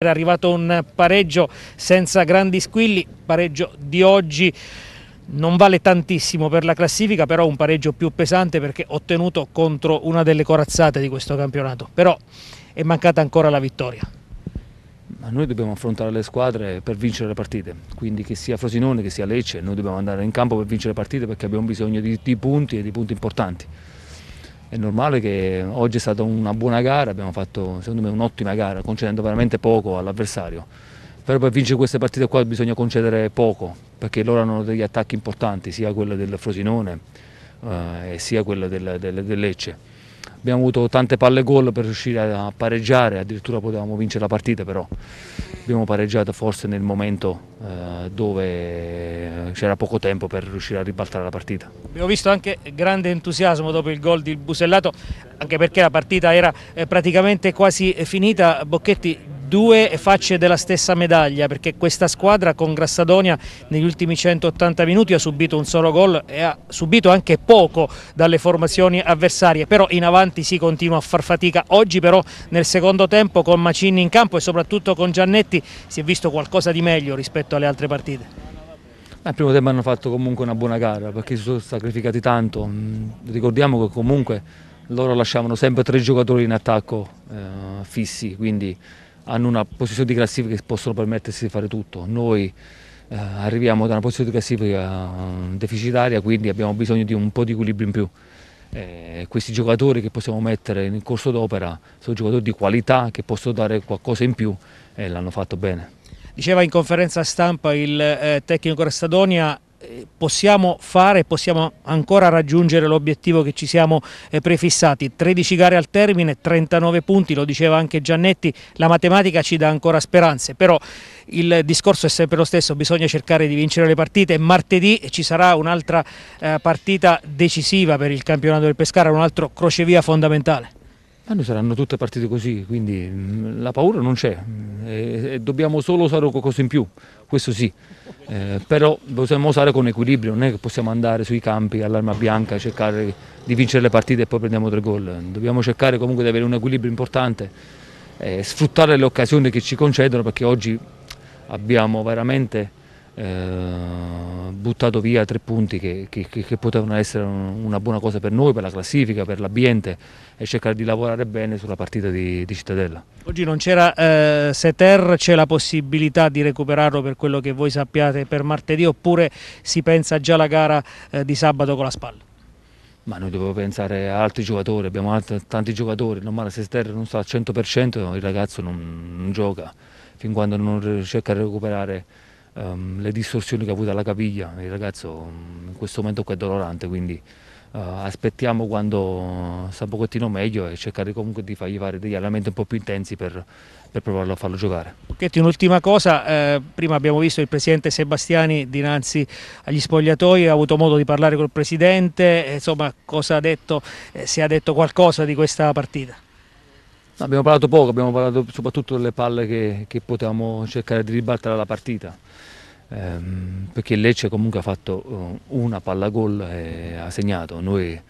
Era arrivato un pareggio senza grandi squilli, pareggio di oggi non vale tantissimo per la classifica, però un pareggio più pesante perché ottenuto contro una delle corazzate di questo campionato, però è mancata ancora la vittoria. Ma noi dobbiamo affrontare le squadre per vincere le partite, quindi che sia Frosinone che sia Lecce, noi dobbiamo andare in campo per vincere le partite perché abbiamo bisogno di, di punti e di punti importanti. È normale che oggi è stata una buona gara, abbiamo fatto secondo me un'ottima gara, concedendo veramente poco all'avversario. Però per vincere queste partite qua bisogna concedere poco, perché loro hanno degli attacchi importanti, sia quello del Frosinone eh, sia quello del, del, del Lecce abbiamo avuto tante palle gol per riuscire a pareggiare, addirittura potevamo vincere la partita però abbiamo pareggiato forse nel momento eh, dove c'era poco tempo per riuscire a ribaltare la partita. Abbiamo visto anche grande entusiasmo dopo il gol di Busellato, anche perché la partita era eh, praticamente quasi finita, Bocchetti due facce della stessa medaglia perché questa squadra con Grassadonia negli ultimi 180 minuti ha subito un solo gol e ha subito anche poco dalle formazioni avversarie, però in avanti si continua a far fatica. Oggi però nel secondo tempo con Macini in campo e soprattutto con Giannetti si è visto qualcosa di meglio rispetto alle altre partite. Al primo tempo hanno fatto comunque una buona gara perché si sono sacrificati tanto, mm, ricordiamo che comunque loro lasciavano sempre tre giocatori in attacco eh, fissi, quindi hanno una posizione di classifica che possono permettersi di fare tutto. Noi eh, arriviamo da una posizione di classifica eh, deficitaria, quindi abbiamo bisogno di un po' di equilibrio in più. Eh, questi giocatori che possiamo mettere in corso d'opera sono giocatori di qualità che possono dare qualcosa in più e l'hanno fatto bene. Diceva in conferenza stampa il eh, tecnico Rastadonia eh, possiamo fare, possiamo ancora raggiungere l'obiettivo che ci siamo eh, prefissati. 13 gare al termine, 39 punti, lo diceva anche Giannetti, la matematica ci dà ancora speranze, però il discorso è sempre lo stesso, bisogna cercare di vincere le partite. Martedì eh, ci sarà un'altra partita decisiva per il campionato del Pescara, un altro crocevia fondamentale. Ma eh, noi saranno tutte partite così, quindi mm, la paura non c'è, mm, e, e dobbiamo solo usare qualcosa in più, questo sì, eh, però possiamo usare con equilibrio, non è che possiamo andare sui campi all'arma bianca a cercare di vincere le partite e poi prendiamo tre gol, dobbiamo cercare comunque di avere un equilibrio importante, eh, sfruttare le occasioni che ci concedono perché oggi abbiamo veramente eh, buttato via tre punti che, che, che, potevano essere una buona cosa per noi, per la classifica, per l'ambiente e cercare di lavorare bene sulla partita di, di Cittadella. Oggi non c'era eh, Seter, c'è la possibilità di recuperarlo per quello che voi sappiate per martedì oppure si pensa già alla gara eh, di sabato con la spalla? Ma noi dobbiamo pensare a altri giocatori, abbiamo altri, tanti giocatori, normale se Seter non sta al 100% il ragazzo non, non gioca fin quando non cerca di recuperare um, le distorsioni che ha avuto alla caviglia, il ragazzo mm, in questo momento è dolorante, quindi uh, aspettiamo quando eh, sta un pochettino meglio e cercare comunque di fargli fare degli allenamenti un po' più intensi per, per provarlo a farlo giocare. Pochetti, un'ultima cosa, eh, prima abbiamo visto il presidente Sebastiani dinanzi agli spogliatoi, ha avuto modo di parlare col presidente, eh, insomma cosa ha detto, eh, se ha detto qualcosa di questa partita? No, abbiamo parlato poco, abbiamo parlato soprattutto delle palle che, che potevamo cercare di ribattere alla partita. Ehm, perché Lecce comunque ha fatto eh, una palla gol e ha segnato. Noi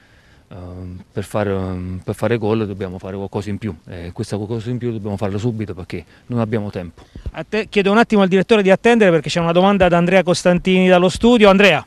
ehm, per fare, ehm, fare gol dobbiamo fare qualcosa in più e questa qualcosa in più dobbiamo farlo subito perché non abbiamo tempo. Te, chiedo un attimo al direttore di attendere perché c'è una domanda da Andrea Costantini dallo studio. Andrea.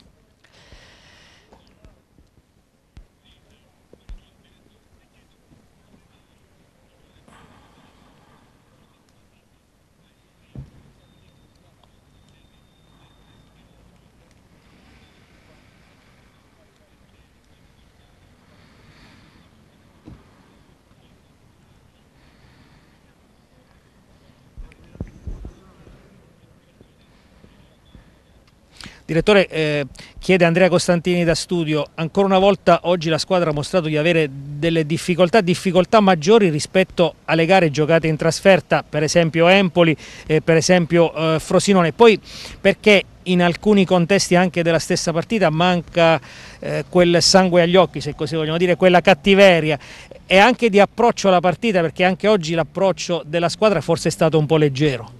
Direttore, eh, chiede Andrea Costantini da studio, ancora una volta oggi la squadra ha mostrato di avere delle difficoltà, difficoltà maggiori rispetto alle gare giocate in trasferta, per esempio Empoli, eh, per esempio eh, Frosinone, poi perché in alcuni contesti anche della stessa partita manca eh, quel sangue agli occhi, se così vogliamo dire, quella cattiveria e anche di approccio alla partita, perché anche oggi l'approccio della squadra forse è stato un po' leggero.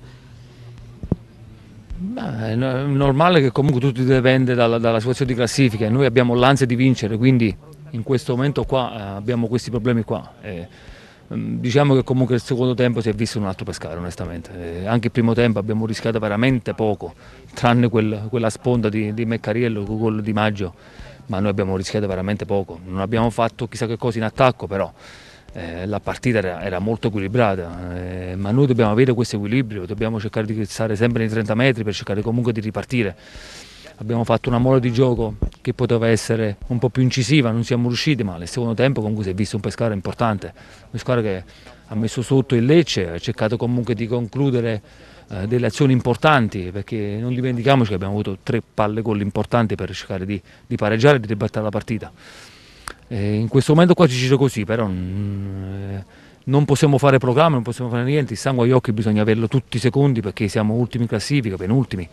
Beh, è normale che comunque tutto dipende dalla, dalla situazione di classifica, noi abbiamo l'ansia di vincere, quindi in questo momento qua eh, abbiamo questi problemi qua. E, mm, diciamo che comunque il secondo tempo si è visto un altro pescare onestamente, e anche il primo tempo abbiamo rischiato veramente poco, tranne quel, quella sponda di, di Meccariello, il gol di Maggio, ma noi abbiamo rischiato veramente poco, non abbiamo fatto chissà che cosa in attacco però eh, la partita era, era molto equilibrata, eh, ma noi dobbiamo avere questo equilibrio, dobbiamo cercare di stare sempre nei 30 metri per cercare comunque di ripartire. Abbiamo fatto una mola di gioco che poteva essere un po' più incisiva, non siamo riusciti, ma nel secondo tempo comunque si è visto un Pescara importante, un Pescara che ha messo sotto il Lecce, ha cercato comunque di concludere eh, delle azioni importanti, perché non dimentichiamoci che abbiamo avuto tre palle gol importanti per cercare di, di pareggiare e di ribaltare la partita. Eh, in questo momento qua ci giro così, però mm, eh, non possiamo fare programma, non possiamo fare niente, il sangue agli occhi bisogna averlo tutti i secondi perché siamo ultimi in classifica, penultimi.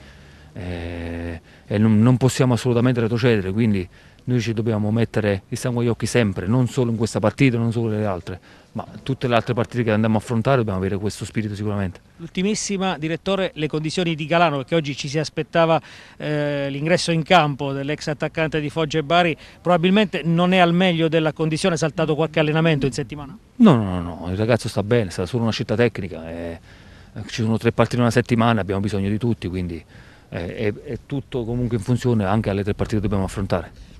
Eh, e non, non possiamo assolutamente retrocedere, quindi noi ci dobbiamo mettere il sangue agli occhi sempre, non solo in questa partita, non solo nelle altre, ma tutte le altre partite che andiamo a affrontare dobbiamo avere questo spirito sicuramente. L'ultimissima, direttore, le condizioni di Galano, perché oggi ci si aspettava eh, l'ingresso in campo dell'ex attaccante di Foggia e Bari, probabilmente non è al meglio della condizione, è saltato qualche allenamento in settimana? No, no, no, no. il ragazzo sta bene, sarà solo una scelta tecnica, eh, ci sono tre partite in una settimana, abbiamo bisogno di tutti, quindi... Eh, è, è tutto comunque in funzione anche alle tre partite che dobbiamo affrontare.